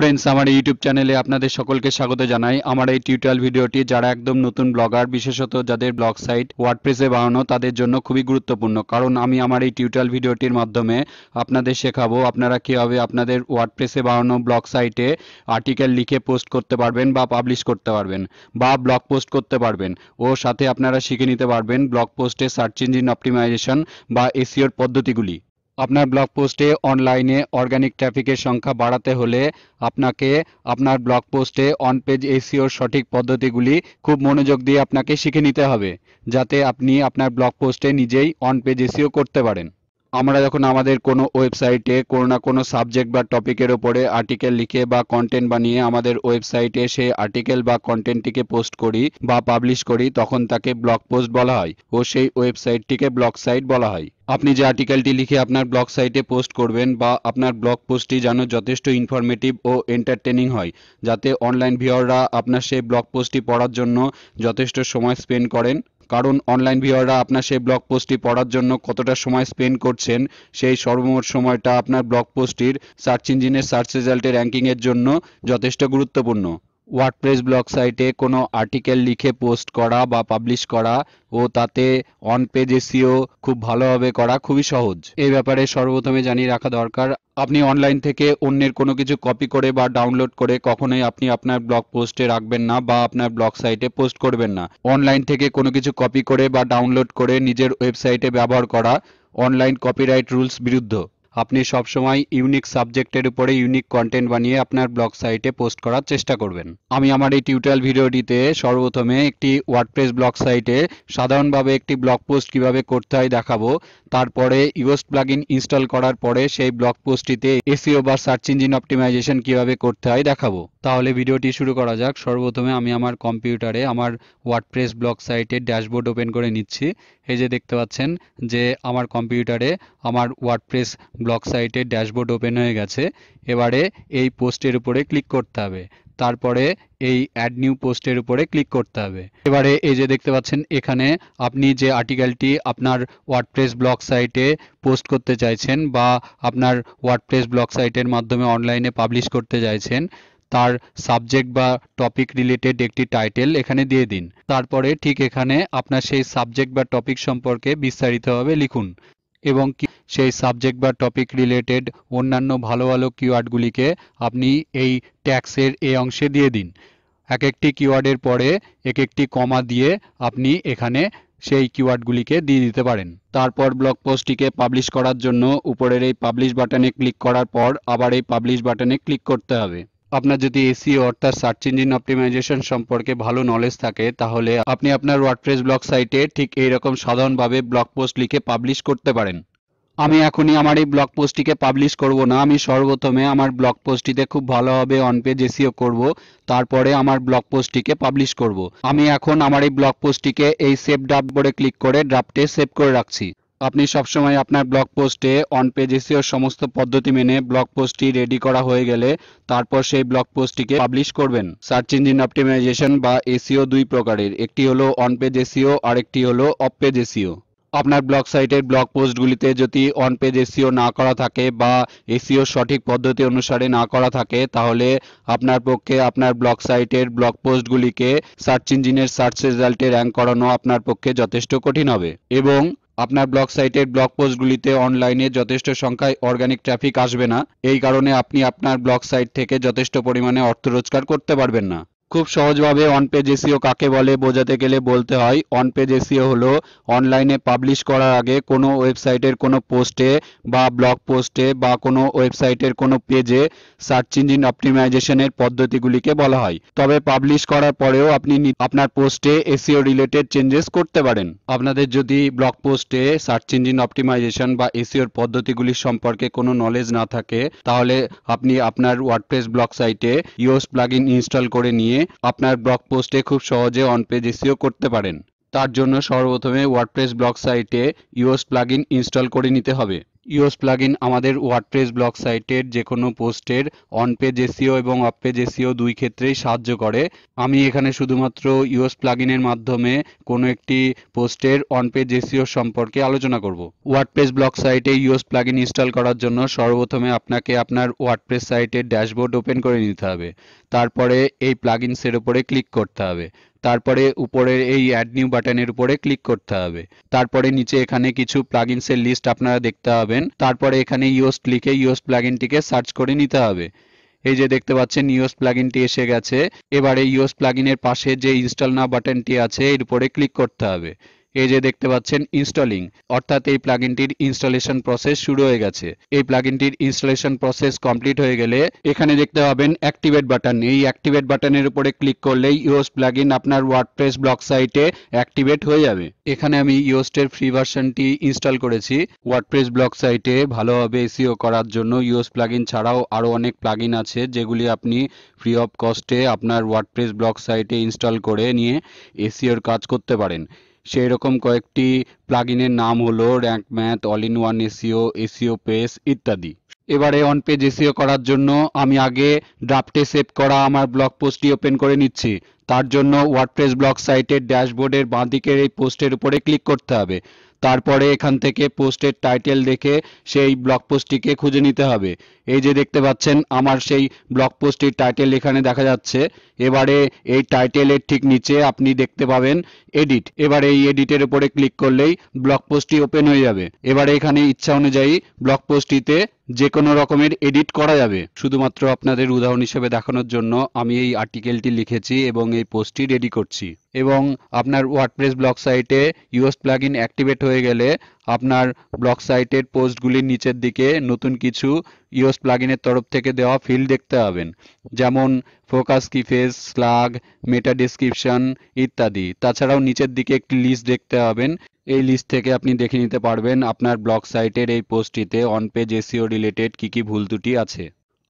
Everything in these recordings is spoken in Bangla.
ফ্রেন্ডস আমার ইউটিউব চ্যানেলে আপনাদের সকলকে স্বাগত জানাই আমার এই টিউটোরিয়াল ভিডিওটি যারা একদম নতুন ব্লগার বিশেষত যাদের ব্লগ সাইট ওয়ার্ডপ্রেসে বানানো তাদের জন্য খুবই গুরুত্বপূর্ণ কারণ আমি আমার এই টিউটোরিয়াল ভিডিওটির মাধ্যমে আপনাদের শেখাবো আপনারা কীভাবে আপনাদের ওয়ার্ডপ্রেসে বানানো ব্লগ সাইটে আর্টিকেল লিখে পোস্ট করতে পারবেন বা পাবলিশ করতে পারবেন বা ব্লগ পোস্ট করতে পারবেন ও সাথে আপনারা শিখে নিতে পারবেন ব্লগ পোস্টে সার্চ ইঞ্জিন অপটিমাইজেশন বা এসিওর e পদ্ধতিগুলি আপনার ব্লগ পোস্টে অনলাইনে অর্গানিক ট্রাফিকের সংখ্যা বাড়াতে হলে আপনাকে আপনার ব্লগ পোস্টে অন পেজ এসিওর সঠিক পদ্ধতিগুলি খুব মনোযোগ দিয়ে আপনাকে শিখে নিতে হবে যাতে আপনি আপনার ব্লগ পোস্টে নিজেই অন পেজ এসিও করতে পারেন আমরা যখন আমাদের কোনো ওয়েবসাইটে কোনো না কোনো সাবজেক্ট বা টপিকের ওপরে আর্টিকেল লিখে বা কন্টেন্ট বানিয়ে আমাদের ওয়েবসাইটে সেই আর্টিকেল বা কন্টেন্টটিকে পোস্ট করি বা পাবলিশ করি তখন তাকে ব্লগ পোস্ট বলা হয় ও সেই ওয়েবসাইটটিকে ব্লগ সাইট বলা হয় আপনি যে আর্টিকেলটি লিখে আপনার ব্লগ সাইটে পোস্ট করবেন বা আপনার ব্লগ পোস্টটি যেন যথেষ্ট ইনফরমেটিভ ও এন্টারটেনিং হয় যাতে অনলাইন ভিওররা আপনার সেই ব্লগ পোস্টটি পড়ার জন্য যথেষ্ট সময় স্পেন্ড করেন কারণ অনলাইন ভিওয়াররা আপনার সেই ব্লগ পোস্টটি পড়ার জন্য কতটা সময় স্পেন্ড করছেন সেই সর্বমোট সময়টা আপনার ব্লগ পোস্টটির সার্চ ইঞ্জিনের সার্চ রেজাল্টে র্যাঙ্কিংয়ের জন্য যথেষ্ট গুরুত্বপূর্ণ ওয়ার্ডপ্রেস ব্লগ সাইটে কোনো আর্টিকেল লিখে পোস্ট করা বা পাবলিশ করা ও তাতে অন পেজ এসিও খুব ভালোভাবে করা খুবই সহজ এই ব্যাপারে সর্বপ্রথমে জানিয়ে রাখা দরকার আপনি অনলাইন থেকে অন্যের কোনো কিছু কপি করে বা ডাউনলোড করে কখনোই আপনি আপনার ব্লগ পোস্টে রাখবেন না বা আপনার ব্লগ সাইটে পোস্ট করবেন না অনলাইন থেকে কোনো কিছু কপি করে বা ডাউনলোড করে নিজের ওয়েবসাইটে ব্যবহার করা অনলাইন কপিরাইট রুলস বিরুদ্ধ আপনি সবসময় ইউনিক সাবজেক্টের উপরে ইউনিক কন্টেন্ট বানিয়ে আপনার ব্লগ সাইটে পোস্ট করার চেষ্টা করবেন আমি আমার এই টিউটোরিয়াল ভিডিওটিতে সর্বপ্রথমে একটি ওয়ার্ডপ্রেস ব্লগ সাইটে সাধারণভাবে একটি ব্লগ পোস্ট কিভাবে করতে হয় দেখাবো তারপরে ইওস্ট প্লাগইন ইনস্টল করার পরে সেই ব্লগ পোস্টটিতে এসিও বা সার্চ ইঞ্জিন অপটিমাইজেশন কিভাবে করতে হয় দেখাবো তাহলে ভিডিওটি শুরু করা যাক সর্বপ্রথমে আমি আমার কম্পিউটারে আমার ওয়ার্ডপ্রেস ব্লগ সাইটের ড্যাশবোর্ড ওপেন করে নিচ্ছি এই যে দেখতে পাচ্ছেন যে আমার কম্পিউটারে আমার ওয়ার্ডপ্রেস ব্লগ সাইটের ড্যাশবোর্ড ওপেন হয়ে গেছে এবারে এই পোস্টের উপরে ক্লিক করতে হবে তারপরে এই অ্যাড নিউ পোস্টের উপরে ক্লিক করতে হবে এবারে এই যে দেখতে পাচ্ছেন এখানে আপনি যে আর্টিকেলটি আপনার ওয়ার্ডপ্রেস ব্লগ সাইটে পোস্ট করতে চাইছেন বা আপনার ওয়ার্ডপ্রেস ব্লগ সাইটের মাধ্যমে অনলাইনে পাবলিশ করতে চাইছেন তার সাবজেক্ট বা টপিক রিলেটেড একটি টাইটেল এখানে দিয়ে দিন তারপরে ঠিক এখানে আপনার সেই সাবজেক্ট বা টপিক সম্পর্কে বিস্তারিতভাবে লিখুন এবং সেই সাবজেক্ট বা টপিক রিলেটেড অন্যান্য ভালো ভালো কিওয়ার্ডগুলিকে আপনি এই ট্যাক্সের এ অংশে দিয়ে দিন এক একটি কিওয়ার্ডের পরে এক একটি কমা দিয়ে আপনি এখানে সেই কিওয়ার্ডগুলিকে দিয়ে দিতে পারেন তারপর ব্লগ পোস্টটিকে পাবলিশ করার জন্য উপরের এই পাবলিশ বাটনে ক্লিক করার পর আবার এই পাবলিশ বাটনে ক্লিক করতে হবে আপনার যদি এসিও অর্থাৎ সার্চ ইঞ্জিন অপটিমাইজেশন সম্পর্কে ভালো নলেজ থাকে তাহলে আপনি আপনার ওয়ার্ডপ্রেস ব্লগ সাইটে ঠিক এইরকম সাধারণভাবে ব্লগ পোস্ট লিখে পাবলিশ করতে পারেন আমি এখনই আমার এই ব্লগ পোস্টটিকে পাবলিশ করব না আমি সর্বপ্রথমে আমার ব্লগ পোস্টটিতে খুব ভালোভাবে অন পেজ এসিও করব তারপরে আমার ব্লগ পোস্টটিকে পাবলিশ করব আমি এখন আমার এই ব্লগ পোস্টটিকে এই সেভ ড্রাফট বোর্ডে ক্লিক করে ড্রাফটে সেভ করে রাখছি আপনি সবসময় আপনার ব্লগ পোস্টে অন পেজ এসিও সমস্ত পদ্ধতি মেনে ব্লগ পোস্টটি রেডি করা হয়ে গেলে তারপর সেই ব্লগ পোস্টটিকে পাবলিশ করবেন সার্চ ইঞ্জিন অপটিমাইজেশন বা এসিও e দুই প্রকারের একটি হলো অন পেজ এসিও আর একটি হলো অফ পেজ এসিও আপনার ব্লগ সাইটের ব্লগ পোস্টগুলিতে যদি অন পেজ এসিও না করা থাকে বা এসিও e সঠিক পদ্ধতি অনুসারে না করা থাকে তাহলে আপনার পক্ষে আপনার ব্লগ সাইটের ব্লগ পোস্টগুলিকে সার্চ ইঞ্জিনের সার্চ রেজাল্টে র্যাঙ্ক করানো আপনার পক্ষে যথেষ্ট কঠিন হবে এবং আপনার ব্লগ সাইটের ব্লগ পোস্টগুলিতে অনলাইনে যথেষ্ট সংখ্যায় অর্গানিক ট্রাফিক আসবে না এই কারণে আপনি আপনার ব্লগ সাইট থেকে যথেষ্ট পরিমাণে অর্থ রোজগার করতে পারবেন না খুব সহজভাবে অনপেজ এসিও কাকে বলে বোঝাতে গেলে বলতে হয় অনপেজ এসিও হলো অনলাইনে পাবলিশ করার আগে কোনো ওয়েবসাইটের কোনো পোস্টে বা ব্লগ পোস্টে বা কোনো ওয়েবসাইটের কোনো পেজে সার্চ ইঞ্জিন অপটিমাইজেশনের পদ্ধতিগুলিকে বলা হয় তবে পাবলিশ করার পরেও আপনি আপনার পোস্টে এসিও রিলেটেড চেঞ্জেস করতে পারেন আপনাদের যদি ব্লগ পোস্টে সার্চ ইঞ্জিন অপটিমাইজেশন বা এসিওর পদ্ধতিগুলির সম্পর্কে কোনো নলেজ না থাকে তাহলে আপনি আপনার ওয়ার্ডপ্রেস ব্লগ সাইটে ইওস প্লাগ ইনস্টল করে নিয়ে নিয়ে আপনার ব্লগ পোস্টে খুব সহজে অন পেজ এসিও করতে পারেন তার জন্য সর্বপ্রথমে ওয়ার্ডপ্রেস ব্লগ সাইটে ইউএস প্লাগইন ইনস্টল করে নিতে হবে ইওস প্লাগইন আমাদের ওয়ার্ডপ্রেস ব্লগ সাইটের যে কোনো পোস্টের অন পেজ এসিও এবং অফ পেজ এসিও দুই ক্ষেত্রেই সাহায্য করে আমি এখানে শুধুমাত্র ইওস প্লাগইনের মাধ্যমে কোনো একটি পোস্টের অন পেজ এসিও সম্পর্কে আলোচনা করব ওয়ার্ডপ্রেস ব্লগ সাইটে ইওস প্লাগইন ইনস্টল করার জন্য সর্বপ্রথমে আপনাকে আপনার ওয়ার্ডপ্রেস সাইটের ড্যাশবোর্ড ওপেন করে নিতে হবে তারপরে এই প্লাগইনসের উপরে ক্লিক করতে হবে তারপরে উপরের এই অ্যাড নিউ বাটনের উপরে ক্লিক করতে হবে তারপরে নিচে এখানে কিছু প্লাগিনসের লিস্ট আপনারা দেখতে পাবেন তারপরে এখানে ইওস্ট লিখে ইওস্ট প্লাগিনটিকে সার্চ করে নিতে হবে এই যে দেখতে পাচ্ছেন ইওস প্লাগিনটি এসে গেছে এবারে ইওস প্লাগিনের পাশে যে ইনস্টল না বাটনটি আছে এর উপরে ক্লিক করতে হবে এই যে দেখতে পাচ্ছেন ইনস্টলিং অর্থাৎ এই প্লাগিনটির ইনস্টলেশন প্রসেস শুরু হয়ে গেছে এই প্লাগিনটির ইনস্টলেশন প্রসেস কমপ্লিট হয়ে গেলে এখানে দেখতে পাবেন অ্যাক্টিভেট বাটন এই অ্যাক্টিভেট বাটনের উপরে ক্লিক করলেই ইউএস প্লাগিন আপনার ওয়ার্ডপ্রেস ব্লক সাইটে অ্যাক্টিভেট হয়ে যাবে এখানে আমি ইউএসটের ফ্রি ভার্সনটি ইনস্টল করেছি ওয়ার্ডপ্রেস ব্লক সাইটে ভালোভাবে এসিও e করার জন্য ইউএস প্লাগিন ছাড়াও আরও অনেক প্লাগিন আছে যেগুলি আপনি ফ্রি অফ কস্টে আপনার ওয়ার্ডপ্রেস ব্লক সাইটে ইনস্টল করে নিয়ে এসিওর e কাজ করতে পারেন সেই রকম কয়েকটি প্লাগইনের নাম হলো Rank Math All in One SEO SEO press ইত্যাদি এবারে অন পেজ এসিও করার জন্য আমি আগে ড্রাফটে সেভ করা আমার ব্লগ পোস্টটি ওপেন করে নিচ্ছি তার জন্য ওয়ার্ডপ্রেস ব্লগ সাইটের ড্যাশবোর্ডের বাঁদিকের এই পোস্টের উপরে ক্লিক করতে হবে তারপরে এখান থেকে পোস্টের টাইটেল দেখে সেই ব্লগ পোস্টটিকে খুঁজে নিতে হবে এই যে দেখতে পাচ্ছেন আমার সেই ব্লগ পোস্টটির টাইটেল এখানে দেখা যাচ্ছে এবারে এই টাইটেলের ঠিক নিচে আপনি দেখতে পাবেন এডিট এবারে এই এডিটের উপরে ক্লিক করলেই ব্লগ পোস্টটি ওপেন হয়ে যাবে এবারে এখানে ইচ্ছা অনুযায়ী ব্লগ পোস্টটিতে যে কোনো রকমের এডিট করা যাবে শুধুমাত্র আপনাদের উদাহরণ হিসেবে দেখানোর জন্য আমি এই আর্টিকেলটি লিখেছি এবং এই পোস্টটি রেডি করছি এবং আপনার ওয়ার্ডপ্রেস ব্লক সাইটে ইউএস ইন অ্যাক্টিভেট হয়ে গেলে আপনার ব্লক সাইটের পোস্টগুলির নিচের দিকে নতুন কিছু ইউএস প্লাগইনের তরফ থেকে দেওয়া ফিল্ড দেখতে পাবেন যেমন focus keyphrase slug meta description ইত্যাদি তাছাড়াও নিচের দিকে একটি লিস্ট দেখতে পাবেন এই লিস্ট থেকে আপনি দেখে নিতে পারবেন আপনার ব্লগ সাইটের এই পোস্টটিতে অন পেজ এসিও রিলেটেড কী কী ভুল ত্রুটি আছে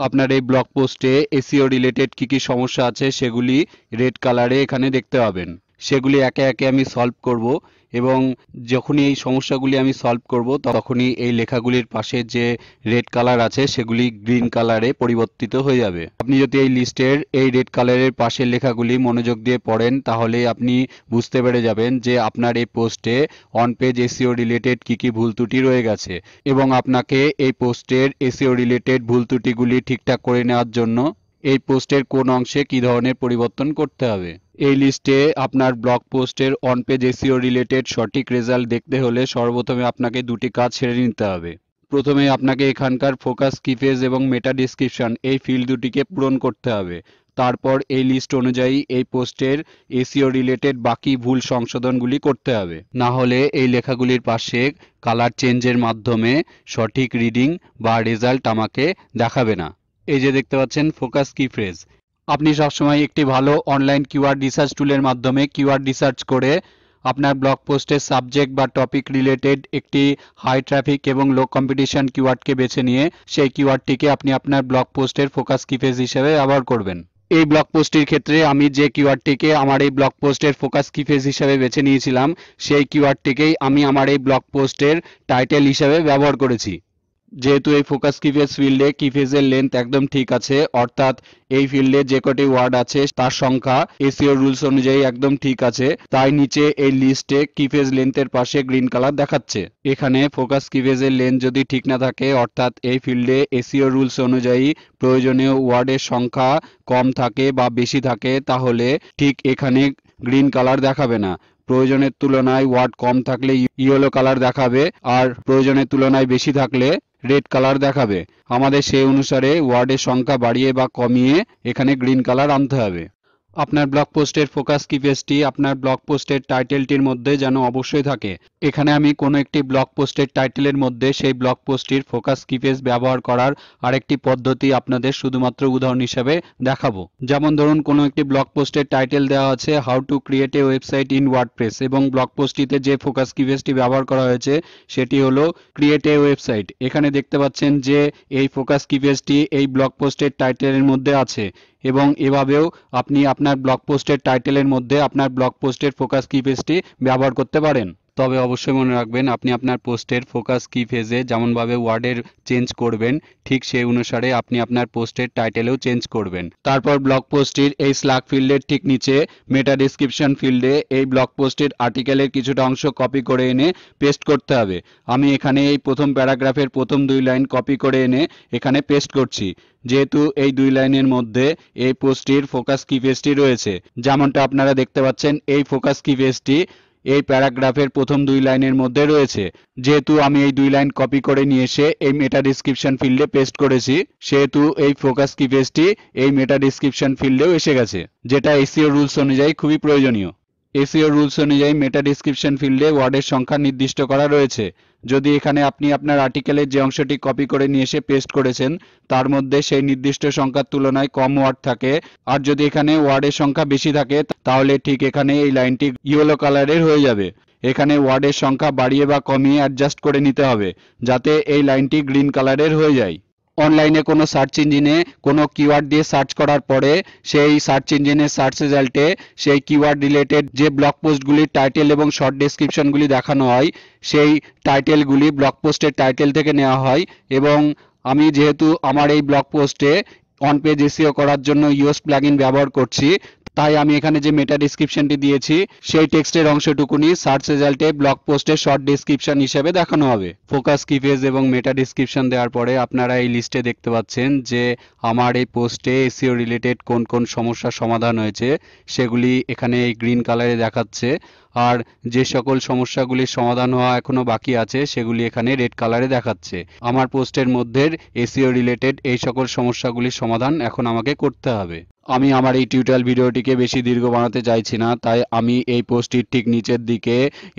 আপনার এই ব্লগ পোস্টে এসিও রিলেটেড কী কী সমস্যা আছে সেগুলি রেড কালারে এখানে দেখতে পাবেন সেগুলি একে একে আমি সলভ করব এবং যখনই এই সমস্যাগুলি আমি সলভ করব তখনই এই লেখাগুলির পাশে যে রেড কালার আছে সেগুলি গ্রিন কালারে পরিবর্তিত হয়ে যাবে আপনি যদি এই লিস্টের এই রেড কালারের পাশের লেখাগুলি মনোযোগ দিয়ে পড়েন তাহলে আপনি বুঝতে পেরে যাবেন যে আপনার এই পোস্টে অন পেজ এসিও রিলেটেড কি কি ভুল ত্রুটি রয়ে গেছে এবং আপনাকে এই পোস্টের এসিও রিলেটেড ভুল ত্রুটিগুলি ঠিকঠাক করে নেওয়ার জন্য এই পোস্টের কোন অংশে কি ধরনের পরিবর্তন করতে হবে এই লিস্টে আপনার ব্লগ পোস্টের অন পেজ এসিও রিলেটেড সঠিক রেজাল্ট দেখতে হলে সর্বপ্রথমে আপনাকে দুটি কাজ সেরে নিতে হবে প্রথমে আপনাকে এখানকার ফোকাস কি পেজ এবং মেটা ডিসক্রিপশন এই ফিল্ড দুটিকে পূরণ করতে হবে তারপর এই লিস্ট অনুযায়ী এই পোস্টের এসিও রিলেটেড বাকি ভুল সংশোধনগুলি করতে হবে না হলে এই লেখাগুলির পাশে কালার চেঞ্জের মাধ্যমে সঠিক রিডিং বা রেজাল্ট আমাকে দেখাবে না এই যে দেখতে পাচ্ছেন ফোকাস কি ফ্রেজ আপনি সবসময় একটি ভালো অনলাইন কিওয়ার্ড রিসার্চ টুলের মাধ্যমে কিওয়ার্ড রিসার্চ করে আপনার ব্লগ পোস্টের সাবজেক্ট বা টপিক রিলেটেড একটি হাই ট্রাফিক এবং লো কম্পিটিশন কিওয়ার্ডকে বেছে নিয়ে সেই কিওয়ার্ডটিকে আপনি আপনার ব্লগ পোস্টের ফোকাস কিফেজ হিসেবে ব্যবহার করবেন এই ব্লগ পোস্টটির ক্ষেত্রে আমি যে কিওয়ার্ডটিকে আমার এই ব্লগ পোস্টের ফোকাস কিফেজ হিসেবে বেছে নিয়েছিলাম সেই কিওয়ার্ডটিকেই আমি আমার এই ব্লগ পোস্টের টাইটেল হিসেবে ব্যবহার করেছি যেহেতু এই ফোকাস কিফেজ ফিল্ডে কিফেজের লেন্থ একদম ঠিক আছে অর্থাৎ এই ফিল্ডে যে কটি ওয়ার্ড আছে তার সংখ্যা এসিও রুলস অনুযায়ী একদম ঠিক আছে তাই নিচে এই লিস্টে কিফেজ লেন্থের পাশে গ্রিন কালার দেখাচ্ছে এখানে ফোকাস কিফেজের লেন্থ যদি ঠিক না থাকে অর্থাৎ এই ফিল্ডে এসিও রুলস অনুযায়ী প্রয়োজনীয় ওয়ার্ডের সংখ্যা কম থাকে বা বেশি থাকে তাহলে ঠিক এখানে গ্রিন কালার দেখাবে না প্রয়োজনের তুলনায় ওয়াট কম থাকলে ইয়েলো কালার দেখাবে আর প্রয়োজনের তুলনায় বেশি থাকলে রেড কালার দেখাবে আমাদের সেই অনুসারে ওয়ার্ডের সংখ্যা বাড়িয়ে বা কমিয়ে এখানে গ্রিন কালার আনতে হবে আপনার ব্লগ পোস্টের ফোকাস কি পেজটি আপনার ব্লগ পোস্টের টাইটেলটির মধ্যে যেন অবশ্যই থাকে এখানে আমি কোনো একটি ব্লগ পোস্টের টাইটেলের মধ্যে সেই ব্লগ পোস্টটির ফোকাস কি পেজ ব্যবহার করার আরেকটি পদ্ধতি আপনাদের শুধুমাত্র উদাহরণ হিসেবে দেখাবো যেমন ধরুন কোনো একটি ব্লগ পোস্টের টাইটেল দেওয়া আছে how to create a website in WordPress এবং ব্লগ পোস্টটিতে যে ফোকাস কি পেজটি ব্যবহার করা হয়েছে সেটি হলো ক্রিয়েট এ ওয়েবসাইট এখানে দেখতে পাচ্ছেন যে এই ফোকাস কি পেজটি এই ব্লগ পোস্টের টাইটেলের মধ্যে আছে এবং এভাবেও আপনি আপনার ব্লগ পোস্টের টাইটেলের মধ্যে আপনার ব্লগ পোস্টের ফোকাস কি পেজটি ব্যবহার করতে পারেন তবে অবশ্যই মনে রাখবেন আপনি আপনার পোস্টের ফোকাস কি ফেজে যেমনভাবে ওয়ার্ডের চেঞ্জ করবেন ঠিক সেই অনুসারে আপনি আপনার পোস্টের টাইটেলেও চেঞ্জ করবেন তারপর ব্লগ পোস্টটির এই স্লাগ ফিল্ডের ঠিক নিচে মেটা ডিসক্রিপশন ফিল্ডে এই ব্লগ পোস্টের আর্টিকেলের কিছুটা অংশ কপি করে এনে পেস্ট করতে হবে আমি এখানে এই প্রথম প্যারাগ্রাফের প্রথম দুই লাইন কপি করে এনে এখানে পেস্ট করছি যেহেতু এই দুই লাইনের মধ্যে এই পোস্টটির ফোকাস কি পেজটি রয়েছে যেমনটা আপনারা দেখতে পাচ্ছেন এই ফোকাস কি পেজটি এই প্যারাগ্রাফের প্রথম দুই লাইনের মধ্যে রয়েছে যেহেতু আমি এই দুই লাইন কপি করে নিয়ে এসে এই মেটা ডিসক্রিপশন ফিল্ডে পেস্ট করেছি সেহেতু এই ফোকাস কি পেজটি এই মেটা ডিসক্রিপশন ফিল্ডেও এসে গেছে যেটা এসিও রুলস অনুযায়ী খুবই প্রয়োজনীয় এসিও রুলস অনুযায়ী মেটা ডিসক্রিপশন ফিল্ডে ওয়ার্ডের সংখ্যা নির্দিষ্ট করা রয়েছে যদি এখানে আপনি আপনার আর্টিকেলের যে অংশটি কপি করে নিয়ে এসে পেস্ট করেছেন তার মধ্যে সেই নির্দিষ্ট সংখ্যার তুলনায় কম ওয়ার্ড থাকে আর যদি এখানে ওয়ার্ডের সংখ্যা বেশি থাকে তাহলে ঠিক এখানে এই লাইনটি ইয়েলো কালারের হয়ে যাবে এখানে ওয়ার্ডের সংখ্যা বাড়িয়ে বা কমিয়ে অ্যাডজাস্ট করে নিতে হবে যাতে এই লাইনটি গ্রিন কালারের হয়ে যায় অনলাইনে কোনো সার্চ ইঞ্জিনে কোনো কিওয়ার্ড দিয়ে সার্চ করার পরে সেই সার্চ ইঞ্জিনের সার্চ রেজাল্টে সেই কিওয়ার্ড রিলেটেড যে ব্লগ পোস্টগুলির টাইটেল এবং শর্ট ডিসক্রিপশনগুলি দেখানো হয় সেই টাইটেলগুলি ব্লগ পোস্টের টাইটেল থেকে নেওয়া হয় এবং আমি যেহেতু আমার এই ব্লগ পোস্টে অন পেজ এসিও করার জন্য ইউএস ইন ব্যবহার করছি তাই আমি এখানে যে মেটা ডিসক্রিপশনটি দিয়েছি সেই টেক্সটের অংশটুকুনি সার্চ রেজাল্টে ব্লগ পোস্টে শর্ট ডিসক্রিপশন হিসেবে দেখানো হবে ফোকাস কি পেজ এবং মেটা ডিসক্রিপশন দেওয়ার পরে আপনারা এই লিস্টে দেখতে পাচ্ছেন যে আমার এই পোস্টে এসিও রিলেটেড কোন কোন সমস্যার সমাধান হয়েছে সেগুলি এখানে এই গ্রিন কালারে দেখাচ্ছে আর যে সকল সমস্যাগুলির সমাধান হওয়া এখনও বাকি আছে সেগুলি এখানে রেড কালারে দেখাচ্ছে আমার পোস্টের মধ্যে এসিও রিলেটেড এই সকল সমস্যাগুলির সমাধান এখন আমাকে করতে হবে আমি আমার এই টিউটোরিয়াল ভিডিওটিকে বেশি দীর্ঘ বানাতে চাইছি না তাই আমি এই পোস্টটির ঠিক নিচের দিকে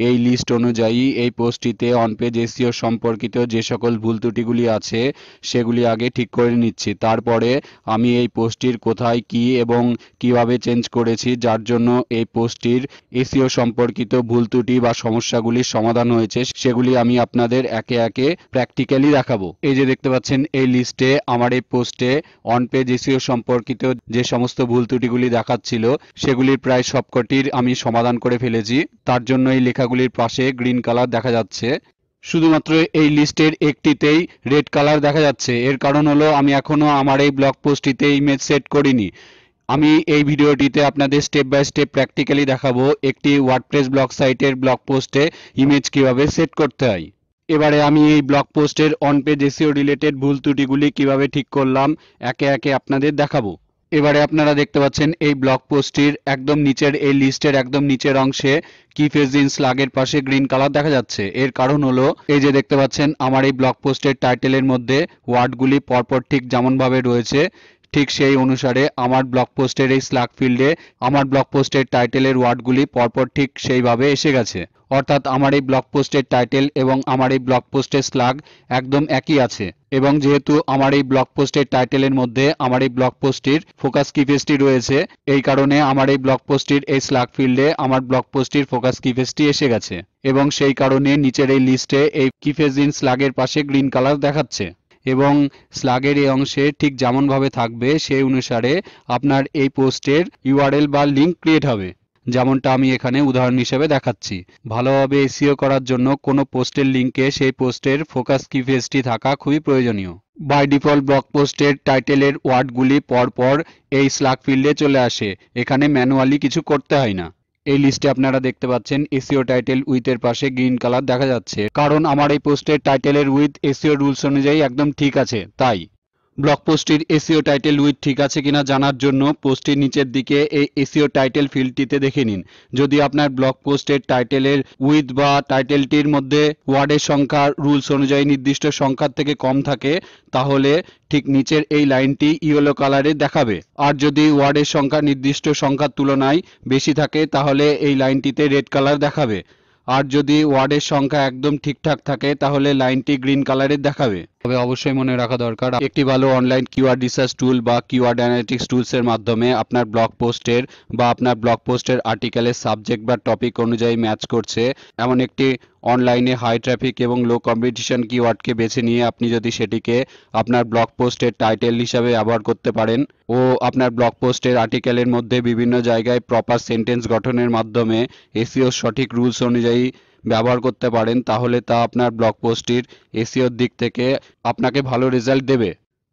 এই লিস্ট অনুযায়ী এই পোস্টটিতে অনপেজ এসিও সম্পর্কিত যে সকল ভুল ত্রুটিগুলি আছে সেগুলি আগে ঠিক করে নিচ্ছি তারপরে আমি এই পোস্টটির কোথায় কি এবং কিভাবে চেঞ্জ করেছি যার জন্য এই পোস্টটির এসিও সম্পর্কিত ভুল ত্রুটি বা সমস্যাগুলির সমাধান হয়েছে সেগুলি আমি আপনাদের একে একে প্র্যাকটিক্যালি দেখাবো এই যে দেখতে পাচ্ছেন এই লিস্টে আমার এই পোস্টে অনপেজ এসিও সম্পর্কিত যে সমস্ত ভুল ত্রুটিগুলি দেখাচ্ছিল সেগুলির প্রায় সবকটির আমি সমাধান করে ফেলেছি তার জন্য এই লেখাগুলির পাশে গ্রিন কালার দেখা যাচ্ছে শুধুমাত্র এই লিস্টের একটিতেই রেড কালার দেখা যাচ্ছে এর কারণ হলো আমি এখনও আমার এই ব্লগ পোস্টটিতে ইমেজ সেট করিনি আমি এই ভিডিওটিতে আপনাদের স্টেপ বাই স্টেপ প্র্যাকটিক্যালি দেখাবো একটি ওয়ার্ডপ্রেস ব্লগ সাইটের ব্লগ পোস্টে ইমেজ কিভাবে সেট করতে হয় এবারে আমি এই ব্লগ পোস্টের অন পেজ এসিও রিলেটেড ভুল ত্রুটিগুলি কিভাবে ঠিক করলাম একে একে আপনাদের দেখাবো এবারে আপনারা দেখতে পাচ্ছেন এই ব্লগ পোস্টটির একদম নিচের এই লিস্টের একদম নিচের অংশে কি জিন্স লাগের পাশে গ্রিন কালার দেখা যাচ্ছে এর কারণ হলো এই যে দেখতে পাচ্ছেন আমার এই ব্লগ পোস্টের টাইটেলের মধ্যে ওয়ার্ডগুলি পরপর ঠিক যেমনভাবে রয়েছে ঠিক সেই অনুসারে আমার ব্লগ পোস্টের এই স্লাগ ফিল্ডে আমার ব্লগ পোস্টের টাইটেলের ওয়ার্ডগুলি পরপর ঠিক সেইভাবে এসে গেছে অর্থাৎ আমার এই ব্লগ পোস্টের টাইটেল এবং আমার এই ব্লগ পোস্টের স্লাগ একদম একই আছে এবং যেহেতু আমার এই ব্লগ পোস্টের টাইটেলের মধ্যে আমার এই ব্লগ পোস্টটির ফোকাস কিফেসটি রয়েছে এই কারণে আমার এই ব্লগ পোস্টটির এই স্লাগ ফিল্ডে আমার ব্লগ পোস্টটির ফোকাস কিফেসটি এসে গেছে এবং সেই কারণে নিচের এই লিস্টে এই কিফেজিন স্লাগের পাশে গ্রিন কালার দেখাচ্ছে এবং স্লাগের এই অংশে ঠিক যেমনভাবে থাকবে সেই অনুসারে আপনার এই পোস্টের ইউআরএল বা লিঙ্ক ক্রিয়েট হবে যেমনটা আমি এখানে উদাহরণ হিসেবে দেখাচ্ছি ভালোভাবে এসিও করার জন্য কোনো পোস্টের লিঙ্কে সেই পোস্টের ফোকাস কি ফেজটি থাকা খুবই প্রয়োজনীয় বাই ডিফল্ট ব্লক পোস্টের টাইটেলের ওয়ার্ডগুলি পরপর এই স্লাগ ফিল্ডে চলে আসে এখানে ম্যানুয়ালি কিছু করতে হয় না এই লিস্টে আপনারা দেখতে পাচ্ছেন এসিও টাইটেল উইথ এর পাশে গ্রিন কালার দেখা যাচ্ছে কারণ আমার এই পোস্টের টাইটেলের উইথ এসিও রুলস অনুযায়ী একদম ঠিক আছে তাই ব্লগ পোস্টটির এসিও টাইটেল উইথ ঠিক আছে কিনা জানার জন্য পোস্টটির নিচের দিকে এই এসিও টাইটেল ফিল্ডটিতে দেখে নিন যদি আপনার ব্লগ পোস্টের টাইটেলের উইথ বা টাইটেলটির মধ্যে ওয়ার্ডের সংখ্যা রুলস অনুযায়ী নির্দিষ্ট সংখ্যার থেকে কম থাকে তাহলে ঠিক নিচের এই লাইনটি ইয়েলো কালারে দেখাবে আর যদি ওয়ার্ডের সংখ্যা নির্দিষ্ট সংখ্যার তুলনায় বেশি থাকে তাহলে এই লাইনটিতে রেড কালার দেখাবে আর যদি ওয়ার্ডের সংখ্যা একদম ঠিকঠাক থাকে তাহলে লাইনটি গ্রিন কালারে দেখাবে তবে অবশ্যই মনে রাখা দরকার একটি ভালো অনলাইন কিউআর রিসার্চ টুল বা কিউআর অ্যানালিটিক্স টুলসের মাধ্যমে আপনার ব্লগ পোস্টের বা আপনার ব্লগ পোস্টের আর্টিকেলের সাবজেক্ট বা টপিক অনুযায়ী ম্যাচ করছে এমন একটি অনলাইনে হাই ট্রাফিক এবং লো কম্পিটিশন কিওয়ার্ডকে বেছে নিয়ে আপনি যদি সেটিকে আপনার ব্লগ পোস্টের টাইটেল হিসাবে ব্যবহার করতে পারেন ও আপনার ব্লগ পোস্টের আর্টিকেলের মধ্যে বিভিন্ন জায়গায় প্রপার সেন্টেন্স গঠনের মাধ্যমে এসিও সঠিক রুলস অনুযায়ী ব্যবহার করতে পারেন তাহলে তা আপনার ব্লগ পোস্টটির এসিওর দিক থেকে আপনাকে ভালো রেজাল্ট দেবে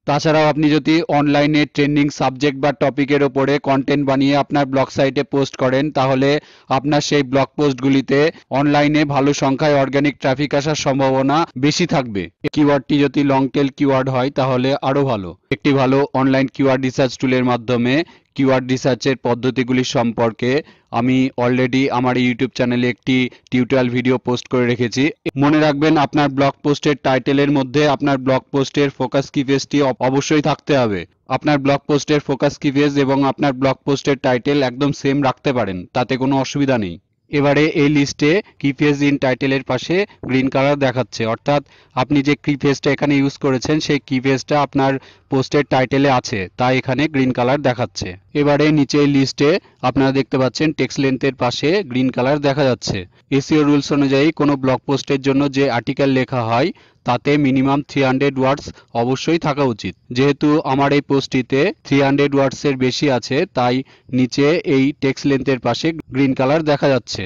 তাছাড়াও আপনি যদি অনলাইনে ট্রেন্ডিং সাবজেক্ট বা টপিকের ওপরে কন্টেন্ট বানিয়ে আপনার ব্লগ সাইটে পোস্ট করেন তাহলে আপনার সেই ব্লগ পোস্টগুলিতে অনলাইনে ভালো সংখ্যায় অর্গ্যানিক ট্রাফিক আসার সম্ভাবনা বেশি থাকবে কিওয়ার্ডটি যদি লং টেল কিওয়ার্ড হয় তাহলে আরও ভালো একটি ভালো অনলাইন কিওয়ার্ড রিসার্চ টুলের মাধ্যমে কিওয়ার্ড রিসার্চের পদ্ধতিগুলি সম্পর্কে আমি অলরেডি আমার ইউটিউব চ্যানেলে একটি টিউটোরিয়াল ভিডিও পোস্ট করে রেখেছি মনে রাখবেন আপনার ব্লগ পোস্টের টাইটেলের মধ্যে আপনার ব্লগ পোস্টের ফোকাস কি পেজটি অবশ্যই থাকতে হবে আপনার ব্লগ পোস্টের ফোকাস কি পেজ এবং আপনার ব্লগ পোস্টের টাইটেল একদম সেম রাখতে পারেন তাতে কোনো অসুবিধা নেই এবারে এই লিস্টে পেজ ইন টাইটেলের পাশে গ্রিন কালার দেখাচ্ছে অর্থাৎ আপনি যে কিপিএসটা এখানে ইউজ করেছেন সেই পেজটা আপনার পোস্টের টাইটেলে আছে তাই এখানে গ্রিন কালার দেখাচ্ছে এবারে নিচে লিস্টে আপনারা দেখতে পাচ্ছেন টেক্স লেন্থের পাশে গ্রিন কালার দেখা যাচ্ছে এসিও রুলস অনুযায়ী কোনো ব্লগ পোস্টের জন্য যে আর্টিকেল লেখা হয় তাতে মিনিমাম থ্রি হান্ড্রেড ওয়ার্ডস অবশ্যই থাকা উচিত যেহেতু আমার এই পোস্টটিতে থ্রি হান্ড্রেড ওয়ার্ডসের বেশি আছে তাই নিচে এই টেক্স লেন্থের পাশে গ্রিন কালার দেখা যাচ্ছে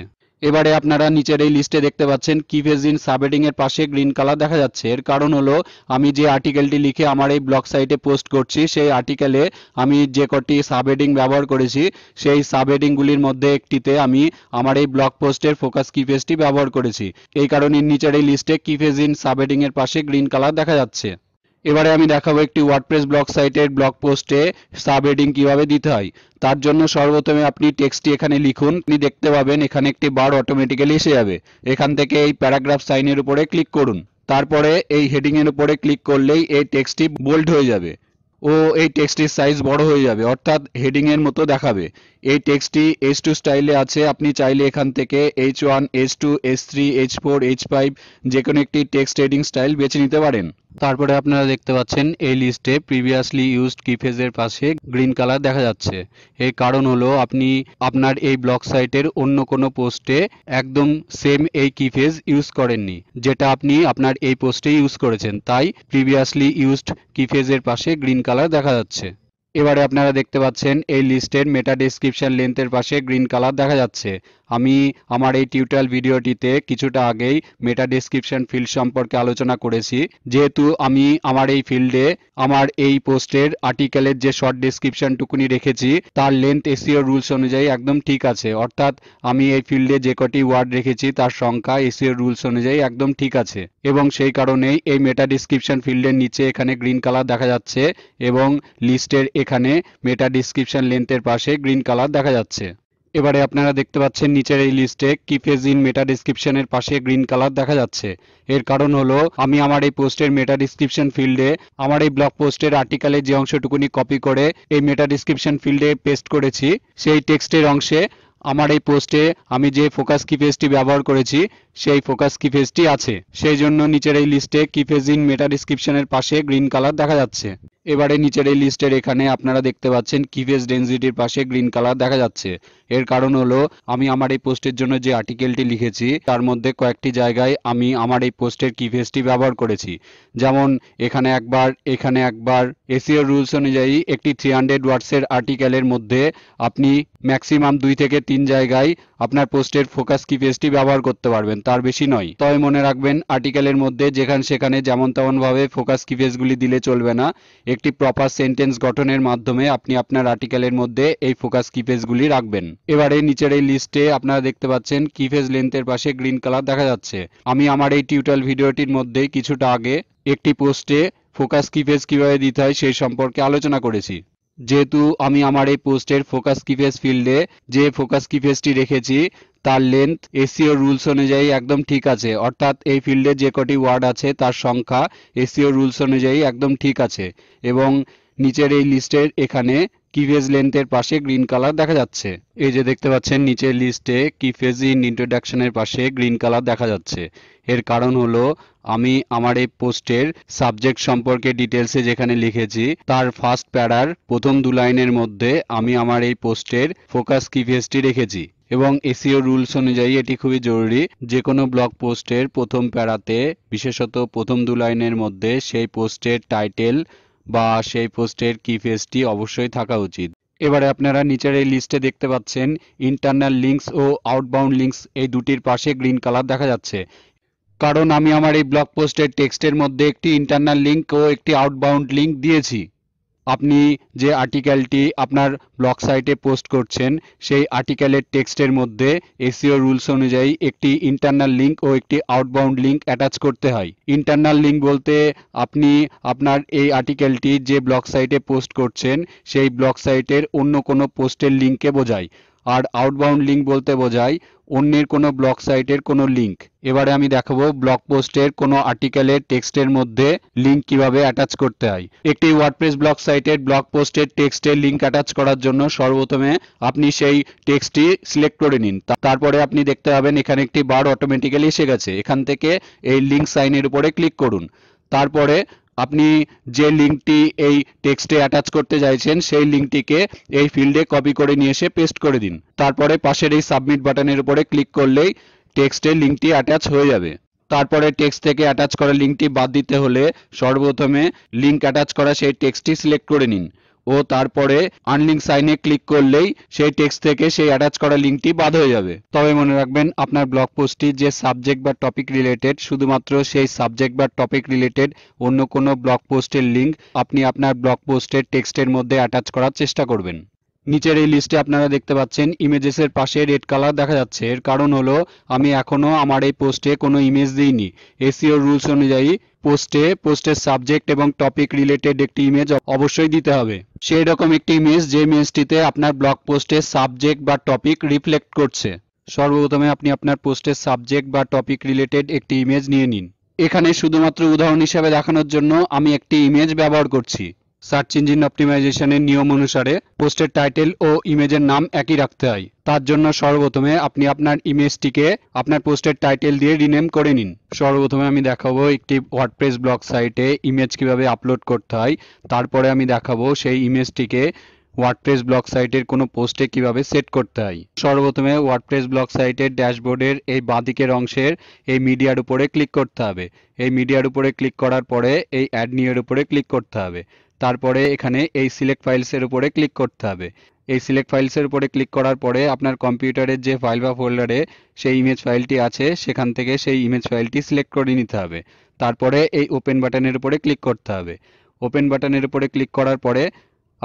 এবারে আপনারা নিচের এই লিস্টে দেখতে পাচ্ছেন কি ইন সাবেডিং এর পাশে গ্রিন কালার দেখা যাচ্ছে এর কারণ হলো আমি যে আর্টিকেলটি লিখে আমার এই ব্লগ সাইটে পোস্ট করছি সেই আর্টিকেলে আমি যে কটি সাবহেডিং ব্যবহার করেছি সেই সাবহেডিংগুলির মধ্যে একটিতে আমি আমার এই ব্লগ পোস্টের ফোকাস কি পেজটি ব্যবহার করেছি এই কারণে নিচের এই লিস্টে কি ভেজিন সাবহেডিং এর পাশে গ্রিন কালার দেখা যাচ্ছে এবারে আমি দেখাবো একটি ওয়ার্ডপ্রেস ব্লগ সাইটের ব্লগ পোস্টে সাব হেডিং কিভাবে দিতে হয় তার জন্য সর্বপ্রথমে আপনি টেক্সটটি এখানে লিখুন আপনি দেখতে পাবেন এখানে একটি বার অটোমেটিক্যালি এসে যাবে এখান থেকে এই প্যারাগ্রাফ সাইনের উপরে ক্লিক করুন তারপরে এই হেডিংয়ের উপরে ক্লিক করলেই এই টেক্সটটি বোল্ড হয়ে যাবে ও এই টেক্সটির সাইজ বড় হয়ে যাবে অর্থাৎ হেডিংয়ের মতো দেখাবে এই টেক্সটটি এইচ টু স্টাইলে আছে আপনি চাইলে এখান থেকে H one H two H three H four H five যে কোনো একটি টেক্সট এডিং স্টাইল বেছে নিতে পারেন তারপরে আপনারা দেখতে পাচ্ছেন এই লিস্টে প্রিভিয়াসলি ইউজড কিফেজের পাশে গ্রিন কালার দেখা যাচ্ছে এর কারণ হলো আপনি আপনার এই ব্লগ সাইটের অন্য কোনো পোস্টে একদম সেম এই কিফেজ ইউজ করেননি যেটা আপনি আপনার এই পোস্টে ইউজ করেছেন তাই প্রিভিয়াসলি ইউজড কিফেজের পাশে গ্রিন কালার দেখা যাচ্ছে এবারে আপনারা দেখতে পাচ্ছেন এই লিস্টের মেটা ডেসক্রিপশন লেন্থের পাশে গ্রিন কালার দেখা যাচ্ছে আমি আমার এই টিউটোরিয়াল ভিডিওটিতে কিছুটা আগেই মেটা ডেসক্রিপশন ফিল্ড সম্পর্কে আলোচনা করেছি যেহেতু আমি আমার এই ফিল্ডে আমার এই পোস্টের আর্টিকেলের যে শর্ট টুকুনি রেখেছি তার লেন্থ এসিও রুলস অনুযায়ী একদম ঠিক আছে অর্থাৎ আমি এই ফিল্ডে যে কটি ওয়ার্ড রেখেছি তার সংখ্যা এসিও রুলস অনুযায়ী একদম ঠিক আছে এবং সেই কারণেই এই মেটা ডেসক্রিপশন ফিল্ডের নিচে এখানে গ্রিন কালার দেখা যাচ্ছে এবং লিস্টের এখানে মেটা ডিসক্রিপশন লেন্থের পাশে গ্রিন কালার দেখা যাচ্ছে এবারে আপনারা দেখতে পাচ্ছেন নিচের এই লিস্টে কি ফেজ ইন মেটা ডিসক্রিপশনের পাশে গ্রিন কালার দেখা যাচ্ছে এর কারণ হলো আমি আমার এই পোস্টের মেটা ডিসক্রিপশন ফিল্ডে আমার এই ব্লগ পোস্টের আর্টিকেলে যে অংশটুকুনি কপি করে এই মেটা ডিসক্রিপশন ফিল্ডে পেস্ট করেছি সেই টেক্সটের অংশে আমার এই পোস্টে আমি যে ফোকাস কি পেজটি ব্যবহার করেছি সেই ফোকাস কি পেজটি আছে সেই জন্য নিচের এই লিস্টে কি পেজ ইন মেটা ডিসক্রিপশনের পাশে গ্রিন কালার দেখা যাচ্ছে এবারে নিচের এই লিস্টের এখানে আপনারা দেখতে পাচ্ছেন কিভেস ডেন্সিটির পাশে গ্রিন কালার দেখা যাচ্ছে এর কারণ হলো আমি আমার এই পোস্টের জন্য যে আর্টিকেলটি লিখেছি তার মধ্যে কয়েকটি জায়গায় আমি আমার এই পোস্টের কিভেসটি ব্যবহার করেছি যেমন এখানে একবার এখানে একবার এসিও রুলস অনুযায়ী একটি থ্রি হান্ড্রেড ওয়ার্ডসের আর্টিকেলের মধ্যে আপনি ম্যাক্সিমাম দুই থেকে তিন জায়গায় আপনার পোস্টের ফোকাস কি পেজটি ব্যবহার করতে পারবেন তার বেশি নয় তবে মনে রাখবেন আর্টিকেলের মধ্যে যেখানে সেখানে যেমন তেমনভাবে ফোকাস কি পেজগুলি দিলে চলবে না একটি প্রপার সেন্টেন্স গঠনের মাধ্যমে আপনি আপনার আর্টিকেলের মধ্যে এই ফোকাস কি পেজগুলি রাখবেন এবারে নিচের এই লিস্টে আপনারা দেখতে পাচ্ছেন কি পেজ লেন্থের পাশে গ্রিন কালার দেখা যাচ্ছে আমি আমার এই টিউটোরিয়াল ভিডিওটির মধ্যে কিছুটা আগে একটি পোস্টে ফোকাস কি পেজ কিভাবে দিতে হয় সেই সম্পর্কে আলোচনা করেছি যেহেতু আমি আমার এই পোস্টের ফোকাস কিফেস ফিল্ডে যে ফোকাস কিফেসটি রেখেছি তার লেন্থ এসিও রুলস অনুযায়ী একদম ঠিক আছে অর্থাৎ এই ফিল্ডে যে কটি ওয়ার্ড আছে তার সংখ্যা এসিও রুলস e অনুযায়ী একদম ঠিক আছে এবং নিচের এই লিস্টের এখানে কিফেজ লেন্থের পাশে গ্রিন কালার দেখা যাচ্ছে এই যে দেখতে পাচ্ছেন নিচের লিস্টে কিফেজ ইন ইন্ট্রোডাকশনের পাশে গ্রিন কালার দেখা যাচ্ছে এর কারণ হল আমি আমার এই পোস্টের সাবজেক্ট সম্পর্কে ডিটেলসে যেখানে লিখেছি তার ফার্স্ট প্যারার প্রথম দু লাইনের মধ্যে আমি আমার এই পোস্টের ফোকাস কিফেজটি রেখেছি এবং এসিও রুলস e অনুযায়ী এটি খুবই জরুরি যে কোনো ব্লগ পোস্টের প্রথম প্যারাতে বিশেষত প্রথম দু লাইনের মধ্যে সেই পোস্টের টাইটেল বা সেই পোস্টের কি ফেসটি অবশ্যই থাকা উচিত এবারে আপনারা নিচের এই লিস্টে দেখতে পাচ্ছেন ইন্টারনাল লিঙ্কস ও আউটবাউন্ড লিঙ্কস এই দুটির পাশে গ্রিন কালার দেখা যাচ্ছে কারণ আমি আমার এই ব্লগ পোস্টের টেক্সটের মধ্যে একটি ইন্টারনাল লিঙ্ক ও একটি আউটবাউন্ড লিঙ্ক দিয়েছি আপনি যে আর্টিকেলটি আপনার ব্লগ সাইটে পোস্ট করছেন সেই আর্টিকেলের টেক্সটের মধ্যে এসিও রুলস অনুযায়ী একটি ইন্টারনাল লিঙ্ক ও একটি আউটবাউন্ড লিঙ্ক অ্যাটাচ করতে হয় ইন্টারনাল লিঙ্ক বলতে আপনি আপনার এই আর্টিকেলটি যে ব্লগ সাইটে পোস্ট করছেন সেই ব্লগ সাইটের অন্য কোনো পোস্টের লিঙ্ককে বোঝায় আর আউটবাউন্ড লিঙ্ক বলতে বোঝায় অন্যের কোনো ব্লক সাইটের কোনো লিঙ্ক এবারে আমি দেখাবো ব্লক পোস্টের কোনো আর্টিকেলের টেক্সটের মধ্যে লিঙ্ক কিভাবে অ্যাটাচ করতে হয় একটি ওয়ার্ডপ্রেস ব্লক সাইটের ব্লক পোস্টের টেক্সটের লিঙ্ক অ্যাটাচ করার জন্য সর্বপ্রথমে আপনি সেই টেক্সটটি সিলেক্ট করে নিন তারপরে আপনি দেখতে পাবেন এখানে একটি বার অটোমেটিক্যালি এসে গেছে এখান থেকে এই লিঙ্ক সাইনের উপরে ক্লিক করুন তারপরে আপনি যে লিঙ্কটি এই টেক্সটে অ্যাটাচ করতে চাইছেন সেই লিঙ্কটিকে এই ফিল্ডে কপি করে নিয়ে এসে পেস্ট করে দিন তারপরে পাশের এই সাবমিট বাটনের উপরে ক্লিক করলেই টেক্সটের লিঙ্কটি অ্যাটাচ হয়ে যাবে তারপরে টেক্সট থেকে অ্যাটাচ করা লিঙ্কটি বাদ দিতে হলে সর্বপ্রথমে লিঙ্ক অ্যাটাচ করা সেই টেক্সটটি সিলেক্ট করে নিন ও তারপরে আর্নিং সাইনে ক্লিক করলেই সেই টেক্সট থেকে সেই অ্যাটাচ করা লিঙ্কটি বাদ হয়ে যাবে তবে মনে রাখবেন আপনার ব্লগ পোস্টটি যে সাবজেক্ট বা টপিক রিলেটেড শুধুমাত্র সেই সাবজেক্ট বা টপিক রিলেটেড অন্য কোনো ব্লগ পোস্টের লিঙ্ক আপনি আপনার ব্লগ পোস্টের টেক্সটের মধ্যে অ্যাটাচ করার চেষ্টা করবেন নিচের এই লিস্টে আপনারা দেখতে পাচ্ছেন ইমেজেসের পাশে রেড কালার দেখা যাচ্ছে এর কারণ হলো আমি এখনও আমার এই পোস্টে কোনো ইমেজ দিইনি এসিও রুলস অনুযায়ী পোস্টে পোস্টের সাবজেক্ট এবং টপিক রিলেটেড একটি ইমেজ অবশ্যই দিতে হবে সেই রকম একটি ইমেজ যে ইমেজটিতে আপনার ব্লগ পোস্টের সাবজেক্ট বা টপিক রিফ্লেক্ট করছে সর্বপ্রথমে আপনি আপনার পোস্টের সাবজেক্ট বা টপিক রিলেটেড একটি ইমেজ নিয়ে নিন এখানে শুধুমাত্র উদাহরণ হিসাবে দেখানোর জন্য আমি একটি ইমেজ ব্যবহার করছি সার্চ ইঞ্জিন অপটিমাইজেশনের নিয়ম অনুসারে পোস্টের টাইটেল ও ইমেজের নাম একই রাখতে হয় তার জন্য সর্বপ্রথমে আপনি আপনার ইমেজটিকে আপনার পোস্টের টাইটেল দিয়ে রিনেম করে নিন সর্বপ্রথমে আমি দেখাবো একটি ওয়ার্ডপ্রেস ব্লগ সাইটে ইমেজ কিভাবে আপলোড করতে হয় তারপরে আমি দেখাবো সেই ইমেজটিকে ওয়ার্ডপ্রেস ব্লগ সাইটের কোনো পোস্টে কিভাবে সেট করতে হয় সর্বপ্রথমে ওয়ার্ডপ্রেস ব্লগ সাইটের ড্যাশবোর্ডের এই বাঁদিকের অংশের এই মিডিয়ার উপরে ক্লিক করতে হবে এই মিডিয়ার উপরে ক্লিক করার পরে এই অ্যাড নিয়ের উপরে ক্লিক করতে হবে তারপরে এখানে এই সিলেক্ট ফাইলসের উপরে ক্লিক করতে হবে এই সিলেক্ট ফাইলসের উপরে ক্লিক করার পরে আপনার কম্পিউটারের যে ফাইল বা ফোল্ডারে সেই ইমেজ ফাইলটি আছে সেখান থেকে সেই ইমেজ ফাইলটি সিলেক্ট করে নিতে হবে তারপরে এই ওপেন বাটনের উপরে ক্লিক করতে হবে ওপেন বাটনের উপরে ক্লিক করার পরে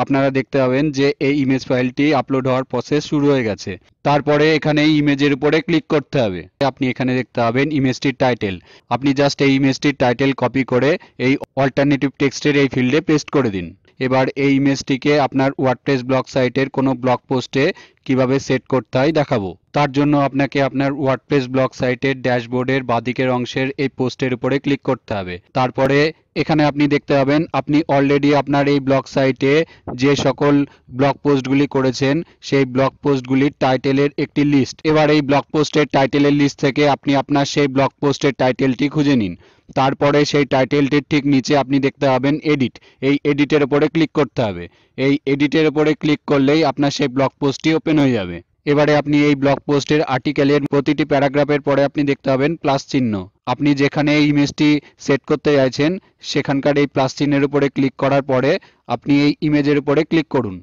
আপনারা দেখতে পাবেন যে এই ইমেজ ফাইলটি আপলোড হওয়ার প্রসেস শুরু হয়ে গেছে তারপরে এখানে ইমেজের উপরে ক্লিক করতে হবে আপনি এখানে দেখতে পাবেন ইমেজটির টাইটেল আপনি জাস্ট এই ইমেজটির টাইটেল কপি করে এই অল্টারনেটিভ টেক্সটের এই ফিল্ডে পেস্ট করে দিন এবার এই ইমেজটিকে আপনার ওয়ার্ডপ্রেস ব্লগ সাইটের কোনো ব্লগ পোস্টে কিভাবে সেট করতে হয় দেখাবো তার জন্য আপনাকে আপনার ওয়ার্ডপ্রেস ব্লগ সাইটের ড্যাশবোর্ডের বাঁদিকের অংশের এই পোস্টের উপরে ক্লিক করতে হবে তারপরে এখানে আপনি দেখতে পাবেন আপনি অলরেডি আপনার এই ব্লগ সাইটে যে সকল ব্লগ পোস্টগুলি করেছেন সেই ব্লগ পোস্টগুলির টাইটেলের একটি লিস্ট এবার এই ব্লগ পোস্টের টাইটেলের লিস্ট থেকে আপনি আপনার সেই ব্লগ পোস্টের টাইটেলটি খুঁজে নিন তারপরে সেই টাইটেলটির ঠিক নিচে আপনি দেখতে পাবেন এডিট এই এডিটের উপরে ক্লিক করতে হবে এই এডিটের উপরে ক্লিক করলেই আপনার সেই ব্লগ পোস্টটি ওপেন ওপেন হয়ে যাবে এবারে আপনি এই ব্লগ পোস্টের আর্টিকেলের প্রতিটি প্যারাগ্রাফের পরে আপনি দেখতে পাবেন প্লাস চিহ্ন আপনি যেখানে এই ইমেজটি সেট করতে চাইছেন সেখানকার এই প্লাস চিহ্নের উপরে ক্লিক করার পরে আপনি এই ইমেজের উপরে ক্লিক করুন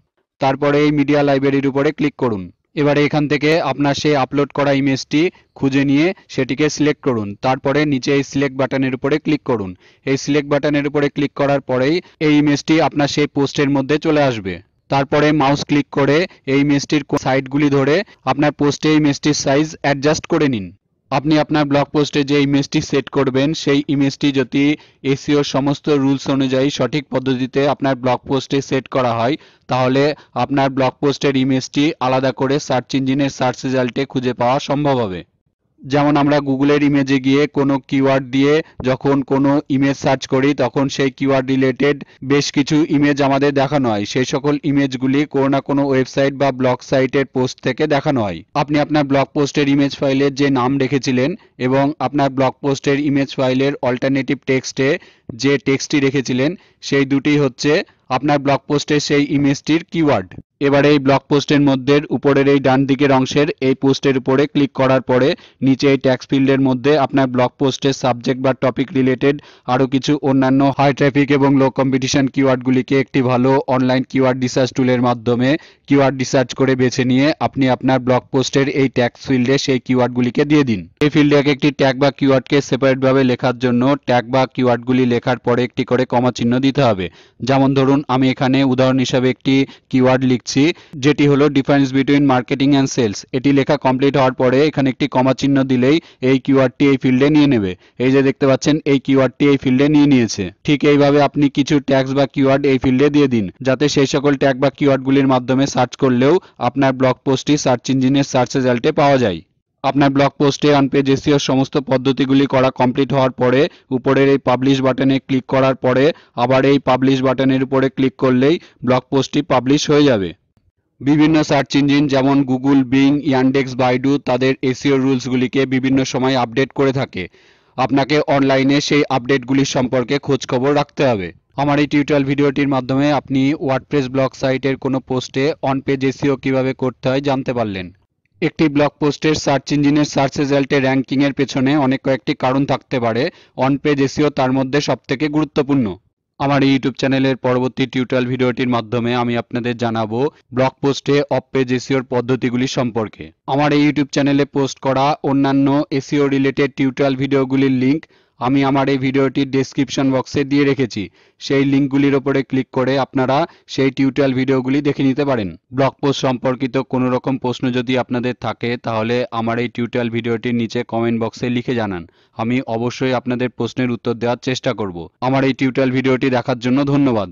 তারপরে এই মিডিয়া লাইব্রেরির উপরে ক্লিক করুন এবারে এখান থেকে আপনার সেই আপলোড করা ইমেজটি খুঁজে নিয়ে সেটিকে সিলেক্ট করুন তারপরে নিচে এই সিলেক্ট বাটনের উপরে ক্লিক করুন এই সিলেক্ট বাটনের উপরে ক্লিক করার পরেই এই ইমেজটি আপনার সেই পোস্টের মধ্যে চলে আসবে তারপরে মাউস ক্লিক করে এই মেসটির সাইডগুলি ধরে আপনার পোস্টে এই মেসটির সাইজ অ্যাডজাস্ট করে নিন আপনি আপনার ব্লগ পোস্টে যে ইমেজটি সেট করবেন সেই ইমেজটি যদি এসিওর সমস্ত রুলস অনুযায়ী সঠিক পদ্ধতিতে আপনার ব্লগ পোস্টে সেট করা হয় তাহলে আপনার ব্লগ পোস্টের ইমেজটি আলাদা করে সার্চ ইঞ্জিনের সার্চ রেজাল্টে খুঁজে পাওয়া সম্ভব হবে যেমন আমরা গুগলের ইমেজে গিয়ে কোনো কিওয়ার্ড দিয়ে যখন কোনো ইমেজ সার্চ করি তখন সেই কিওয়ার্ড রিলেটেড বেশ কিছু ইমেজ আমাদের দেখানো হয় সেই সকল ইমেজগুলি কোনো না কোনো ওয়েবসাইট বা ব্লগ সাইটের পোস্ট থেকে দেখানো হয় আপনি আপনার ব্লগ পোস্টের ইমেজ ফাইলের যে নাম রেখেছিলেন এবং আপনার ব্লগ পোস্টের ইমেজ ফাইলের অল্টারনেটিভ টেক্সটে যে টেক্সটটি রেখেছিলেন সেই দুটি হচ্ছে আপনার ব্লগ পোস্টের সেই ইমেজটির কিওয়ার্ড এবারে এই ব্লক পোস্টের মধ্যে উপরের এই ডান দিকের অংশের এই পোস্টের উপরে ক্লিক করার পরে নিচে এই ট্যাক্স ফিল্ডের মধ্যে আপনার ব্লগ পোস্টের সাবজেক্ট বা টপিক রিলেটেড আরও কিছু অন্যান্য হাই ট্রাফিক এবং লো কম্পিটিশন কিওয়ার্ডগুলিকে একটি ভালো অনলাইন কিওয়ার্ড রিসার্চ টুলের মাধ্যমে কিওয়ার্ড রিসার্চ করে বেছে নিয়ে আপনি আপনার ব্লক পোস্টের এই ট্যাক্স ফিল্ডে সেই কিওয়ার্ডগুলিকে দিয়ে দিন এই ফিল্ডে এক একটি ট্যাগ বা কিওয়ার্ডকে সেপারেটভাবে লেখার জন্য ট্যাগ বা কিওয়ার্ডগুলি লেখার পরে একটি করে কমা চিহ্ন দিতে হবে যেমন ধরুন আমি এখানে উদাহরণ হিসাবে একটি কিওয়ার্ড লিখ লিখছি যেটি হলো difference between marketing and sales এটি লেখা কমপ্লিট হওয়ার পরে এখানে একটি কমা চিহ্ন দিলেই এই কিউআরটি এই ফিল্ডে নিয়ে নেবে এই যে দেখতে পাচ্ছেন এই কিউআরটি এই ফিল্ডে নিয়ে নিয়েছে ঠিক এইভাবে আপনি কিছু ট্যাক্স বা কিওয়ার্ড এই ফিল্ডে দিয়ে দিন যাতে সেই সকল ট্যাগ বা কিওয়ার্ডগুলির মাধ্যমে সার্চ করলেও আপনার ব্লগ পোস্টটি সার্চ ইঞ্জিনের সার্চ রেজাল্টে পাওয়া যায় আপনার ব্লগ পোস্টে অন পেজ এসিওর সমস্ত পদ্ধতিগুলি করা কমপ্লিট হওয়ার পরে উপরের এই পাবলিশ বাটনে ক্লিক করার পরে আবার এই পাবলিশ বাটনের উপরে ক্লিক করলেই ব্লগ পোস্টটি পাবলিশ হয়ে যাবে বিভিন্ন সার্চ ইঞ্জিন যেমন গুগল বিং ইয়ানডেক্স বাইডু তাদের এসিও রুলসগুলিকে e বিভিন্ন সময় আপডেট করে থাকে আপনাকে অনলাইনে সেই আপডেটগুলির সম্পর্কে খোঁজখবর রাখতে হবে আমার এই টিউটোরিয়াল ভিডিওটির মাধ্যমে আপনি ওয়ার্ডপ্রেস ব্লগ সাইটের কোনো পোস্টে অন পেজ এসিও কীভাবে করতে হয় জানতে পারলেন একটি ব্লগ পোস্টের সার্চ ইঞ্জিনের সার্চ রেজাল্টে র্যাঙ্কিংয়ের পেছনে অনেক কয়েকটি কারণ থাকতে পারে অন পেজ এসিও তার মধ্যে সবথেকে গুরুত্বপূর্ণ আমার ইউটিউব চ্যানেলের পরবর্তী টিউটোরিয়াল ভিডিওটির মাধ্যমে আমি আপনাদের জানাবো ব্লগ পোস্টে অফ পেজ এসিওর পদ্ধতিগুলি সম্পর্কে আমার এই ইউটিউব চ্যানেলে পোস্ট করা অন্যান্য এসিও রিলেটেড টিউটোরিয়াল ভিডিওগুলির লিঙ্ক আমি আমার এই ভিডিওটির ডেসক্রিপশন বক্সে দিয়ে রেখেছি সেই লিঙ্কগুলির ওপরে ক্লিক করে আপনারা সেই টিউটোরিয়াল ভিডিওগুলি দেখে নিতে পারেন ব্লগ পোস্ট সম্পর্কিত কোনো রকম প্রশ্ন যদি আপনাদের থাকে তাহলে আমার এই টিউটোরিয়াল ভিডিওটির নিচে কমেন্ট বক্সে লিখে জানান আমি অবশ্যই আপনাদের প্রশ্নের উত্তর দেওয়ার চেষ্টা করব আমার এই টিউটোরিয়াল ভিডিওটি দেখার জন্য ধন্যবাদ